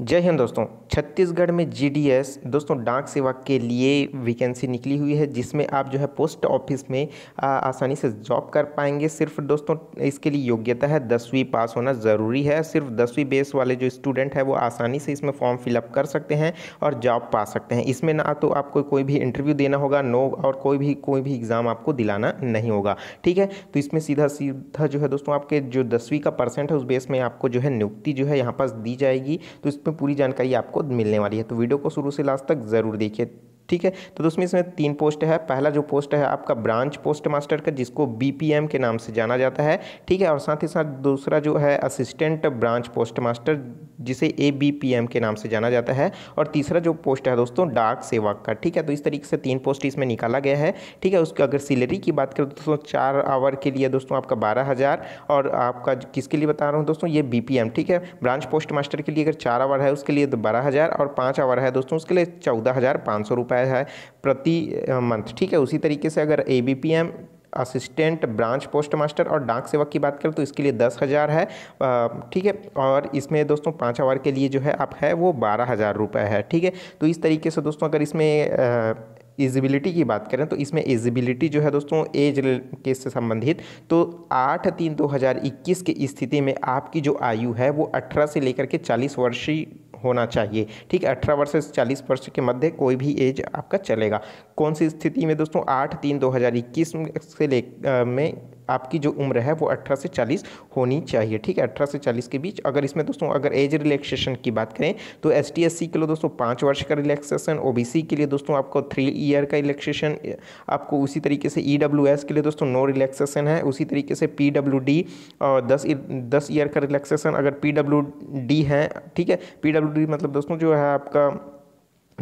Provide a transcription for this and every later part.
जय हिंद दोस्तों छत्तीसगढ़ में जीडीएस दोस्तों डाक सेवा के लिए वैकेंसी निकली हुई है जिसमें आप जो है पोस्ट ऑफिस में आ, आसानी से जॉब कर पाएंगे सिर्फ दोस्तों इसके लिए योग्यता है दसवीं पास होना ज़रूरी है सिर्फ दसवीं बेस वाले जो स्टूडेंट है वो आसानी से इसमें फॉर्म फिलअप कर सकते हैं और जॉब पा सकते हैं इसमें ना तो आपको कोई भी इंटरव्यू देना होगा नो और कोई भी कोई भी एग्ज़ाम आपको दिलाना नहीं होगा ठीक है तो इसमें सीधा सीधा जो है दोस्तों आपके जो दसवीं का परसेंट है उस बेस में आपको जो है नियुक्ति जो है यहाँ पर दी जाएगी तो इस उसमें पूरी जानकारी आपको मिलने वाली है तो वीडियो को शुरू से लास्ट तक ज़रूर देखिए ठीक है तो दोस्तों इसमें तीन पोस्ट है पहला जो पोस्ट है आपका ब्रांच पोस्ट मास्टर का जिसको बी के नाम से जाना जाता है ठीक है और साथ ही साथ दूसरा जो है असिस्टेंट ब्रांच पोस्ट मास्टर जिसे ए बी पी एम के नाम से जाना जाता है और तीसरा जो पोस्ट है दोस्तों डाक सेवक का ठीक है तो इस तरीके से तीन पोस्ट इसमें निकाला गया है ठीक है उसकी अगर सैलरी की बात करें दोस्तों चार आवर के लिए दोस्तों आपका बारह हज़ार और आपका किसके लिए बता रहा हूँ दोस्तों ये बी पी एम ठीक है ब्रांच पोस्ट मास्टर के लिए अगर चार आवर है उसके लिए तो बारह हज़ार और पाँच आवर है दोस्तों उसके लिए चौदह हज़ार पाँच सौ रुपये रहा है प्रति मंथ ठीक है उसी तरीके से अगर A B P M assistant branch post master और डाक सेवक की बात करें तो इसके लिए दस हज़ार है ठीक है और इसमें दोस्तों पाँच आवर के लिए जो है आप है वो बारह हज़ार रुपये है ठीक है तो इस तरीके से दोस्तों अगर इसमें एजिबिलिटी की बात करें तो इसमें एजिबिलिटी जो है दोस्तों एज के से संबंधित तो आठ तीन दो हज़ार इक्कीस की स्थिति में आपकी जो आयु है वो अठारह से लेकर के चालीस वर्षीय होना चाहिए ठीक है अठारह वर्ष से चालीस वर्ष के मध्य कोई भी एज आपका चलेगा कौन सी स्थिति में दोस्तों आठ तीन दो हज़ार इक्कीस से ले में आपकी जो उम्र है वो अठारह से चालीस होनी चाहिए ठीक है अठारह से चालीस के बीच अगर इसमें दोस्तों अगर एज रिलैक्सेशन की बात करें तो एस टी के लिए दोस्तों पाँच वर्ष का रिलैक्सेशन ओ के लिए दोस्तों आपको थ्री ईयर का रिलैक्सेशन आपको उसी तरीके से ई e के लिए दोस्तों नो रिलैक्सेशन है उसी तरीके से पी डब्ल्यू डी दस दस ईयर का रिलैक्सेशन अगर पी डब्ल्यू डी है ठीक है पी डब्ल्यू डी मतलब दोस्तों जो है आपका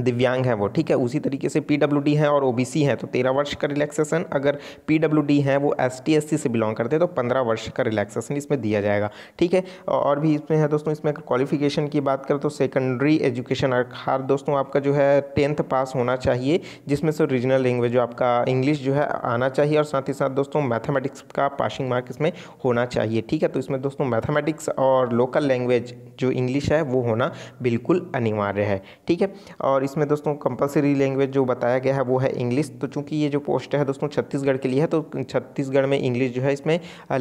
दिव्यांग है वो ठीक है उसी तरीके से पी डब्ल्यू डी है और ओ बी सी है तो तेरह वर्ष का रिलैक्सेशन अगर पी डब्ल्यू डी है वो एस टी एस सी से बिलोंग करते हैं तो पंद्रह वर्ष का रिलैक्सेशन इसमें दिया जाएगा ठीक है और भी इसमें है दोस्तों इसमें अगर क्वालिफिकेशन की बात करें तो सेकेंडरी एजुकेशन हर दोस्तों आपका जो है टेंथ पास होना चाहिए जिसमें से रीजनल लैंग्वेज जो आपका इंग्लिश जो है आना चाहिए और साथ ही साथ दोस्तों मैथमेटिक्स का पासिंग मार्क इसमें होना चाहिए ठीक है तो इसमें दोस्तों मैथमेटिक्स और लोकल लैंग्वेज जो इंग्लिश है वो होना बिल्कुल अनिवार्य है ठीक है और इसमें दोस्तों कंपलसरी लैंग्वेज जो बताया गया है वो है इंग्लिश तो चूंकि ये जो पोस्ट है दोस्तों छत्तीसगढ़ के लिए है तो छत्तीसगढ़ में इंग्लिश जो है इसमें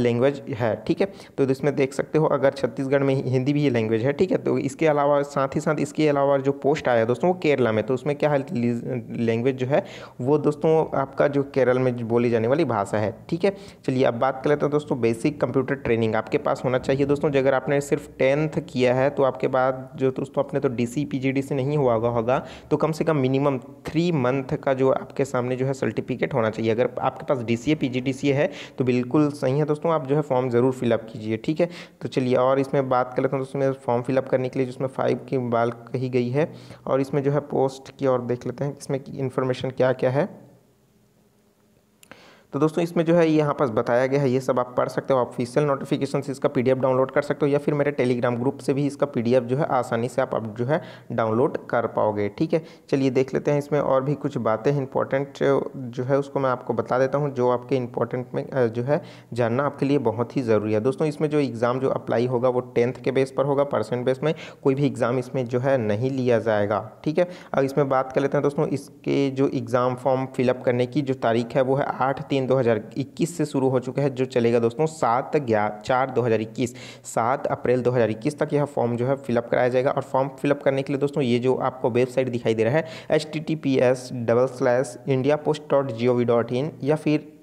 लैंग्वेज है ठीक है तो इसमें देख सकते हो अगर छत्तीसगढ़ में हिंदी भी ये लैंग्वेज है ठीक है तो इसके अलावा साथ ही साथ इसके अलावा जो पोस्ट आया दोस्तों वो केरला में तो उसमें क्या है लैंग्वेज जो है वो दोस्तों आपका जो केरल में बोली जाने वाली भाषा है ठीक है चलिए अब बात कर लेते हैं तो दोस्तों बेसिक कंप्यूटर ट्रेनिंग आपके पास होना चाहिए दोस्तों अगर आपने सिर्फ टेंथ किया है तो आपके बाद जो दोस्तों अपने तो D C P G D नहीं हुआ होगा तो कम से कम मिनिमम थ्री मंथ का जो आपके सामने जो है सर्टिफिकेट होना चाहिए अगर आपके पास डी सी है तो बिल्कुल सही है दोस्तों आप जो है फॉर्म ज़रूर फिलअप कीजिए ठीक है तो चलिए और इसमें बात कर लेता हूँ दोस्तों फॉर्म फिलअप करने के लिए जिसमें फाइव की बाल कही गई है और इसमें जो है पोस्ट की और देख लेते हैं इसमें इन्फॉर्मेशन क्या क्या है तो दोस्तों इसमें जो है यहाँ पास बताया गया है ये सब आप पढ़ सकते हो ऑफिशियल नोटिफिकेशन से इसका पीडीएफ डाउनलोड कर सकते हो या फिर मेरे टेलीग्राम ग्रुप से भी इसका पीडीएफ जो है आसानी से आप अब जो है डाउनलोड कर पाओगे ठीक है चलिए देख लेते हैं इसमें और भी कुछ बातें इंपॉर्टेंट जो है उसको मैं आपको बता देता हूँ जो आपके इंपॉर्टेंट में जो है जानना आपके लिए बहुत ही ज़रूरी है दोस्तों इसमें जो एग्ज़ाम जो अप्लाई होगा वो टेंथ के बेस पर होगा परसेंट बेस में कोई भी एग्ज़ाम इसमें जो है नहीं लिया जाएगा ठीक है अब इसमें बात कर लेते हैं दोस्तों इसके जो एग्ज़ाम फॉर्म फिलअप करने की जो तारीख है वो है आठ तीन तीन इक्कीस से शुरू हो चुका है जो चलेगा दोस्तों सात ग्यारह चार इक्कीस सात अप्रैल दो हजार इक्कीस तक यह फॉर्म जो है फिलअप कराया जाएगा और फॉर्म फिलअप करने के लिए दोस्तों ये जो आपको वेबसाइट दिखाई दे रहा है H T T P S double slash India post dot G O V dot in या फिर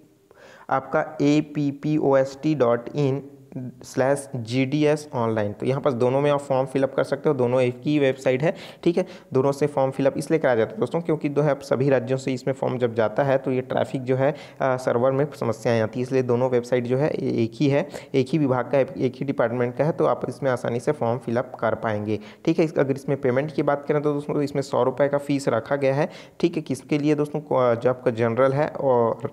आपका A P P O S T dot in slash G D S online तो यहाँ पर दोनों में आप फॉर्म फिलअप कर सकते हो दोनों एक ही वेबसाइट है ठीक है दोनों से फॉर्म फिलअप इसलिए कराया जाता है दोस्तों क्योंकि जो है सभी राज्यों से इसमें फॉर्म जब जाता है तो ये ट्रैफिक जो है आ, सर्वर में समस्याएं आती है इसलिए दोनों वेबसाइट जो है एक ही है एक ही विभाग का एक ही डिपार्टमेंट का है तो आप इसमें आसानी से फॉर्म फिलअप कर पाएंगे ठीक है अगर इसमें पेमेंट की बात करें तो दोस्तों तो इसमें सौ रुपये का फीस रखा गया है ठीक है किसके लिए दोस्तों जो आपका जनरल है और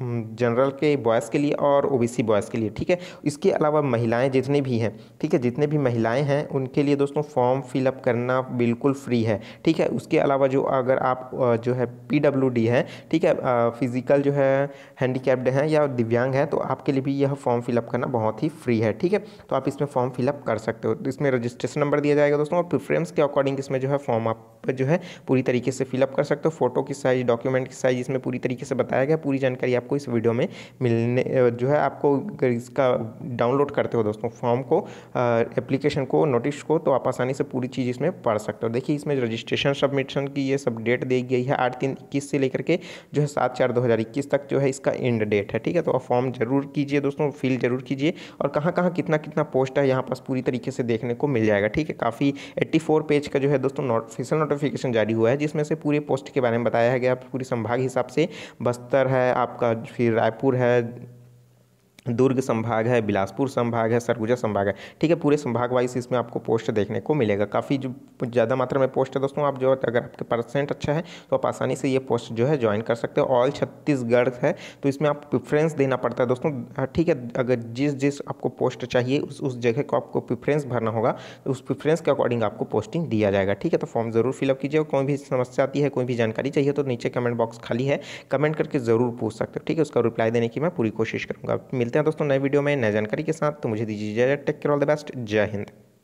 जनरल के बॉयज़ के लिए और ओबीसी बॉयज़ के लिए ठीक है इसके अलावा महिलाएं जितने भी हैं ठीक है जितने भी महिलाएं हैं उनके लिए दोस्तों फॉर्म फिलअप करना बिल्कुल फ्री है ठीक है उसके अलावा जो अगर आप जो है पीडब्ल्यूडी है ठीक है फिज़िकल जो है हैंडीकैप्ड हैं या दिव्यांग हैं तो आपके लिए भी यह फॉर्म फिलअप करना बहुत ही फ्री है ठीक है तो आप इसमें फॉर्म फिलअप कर सकते हो तो इसमें रजिस्ट्रेशन नंबर दिया जाएगा दोस्तों और प्रिफ्रेंस के अकॉर्डिंग इसमें जो है फॉर्म आप जो है पूरी तरीके से फिलअप कर सकते हो फोटो की साइज़ डॉक्यूमेंट की साइज़ इसमें पूरी तरीके से बताया गया पूरी जानकारी आप आपको इस वीडियो में मिलने जो है आपको इसका डाउनलोड करते हो दोस्तों फॉर्म को एप्लीकेशन को नोटिस को तो आप आसानी से पूरी चीज़ इसमें पढ़ सकते हो देखिए इसमें रजिस्ट्रेशन सबमिशन की ये सब डेट दी गई है आठ तीन इक्कीस से लेकर के जो है सात चार दो हज़ार इक्कीस तक जो है इसका एंड डेट है ठीक है तो आप फॉर्म जरूर कीजिए दोस्तों फिल जरूर कीजिए और कहाँ कहाँ कितना कितना पोस्ट है यहाँ पास पूरी तरीके से देखने को मिल जाएगा ठीक है काफ़ी एट्टी पेज का जो है दोस्तों ऑफिशियल नोटिफिकेशन जारी हुआ है जिसमें से पूरे पोस्ट के बारे में बताया गया पूरी संभाग हिसाब से बस्तर है आपका फिर रायपुर है दुर्ग संभाग है बिलासपुर संभाग है सरगुजा संभाग है ठीक है पूरे संभाग वाइज इसमें आपको पोस्ट देखने को मिलेगा काफ़ी जो ज़्यादा मात्रा में पोस्ट है दोस्तों आप जो अगर आपके परसेंट अच्छा है तो आप आसानी से ये पोस्ट जो है ज्वाइन कर सकते हो ऑल छत्तीसगढ़ है तो इसमें आप प्रिफ्रेंस देना पड़ता है दोस्तों ठीक है अगर जिस जिस आपको पोस्ट चाहिए उस उस जगह को आपको प्रिफ्रेंस भरना होगा तो उस प्रिफ्रेंस के अकॉर्डिंग आपको पोस्टिंग दिया जाएगा ठीक है तो फॉर्म ज़रूर फिलअप कीजिए कोई भी समस्या आती है कोई भी जानकारी चाहिए तो नीचे कमेंट बॉक्स खाली है कमेंट करके ज़रूर पूछ सकते हो ठीक है उसका रिप्लाई देने की मैं पूरी कोशिश करूँगा मिलते मिलते हैं दोस्तों नए वीडियो में नए जानकारी के साथ तो मुझे दीजिए Jai take care all the best Jai Hind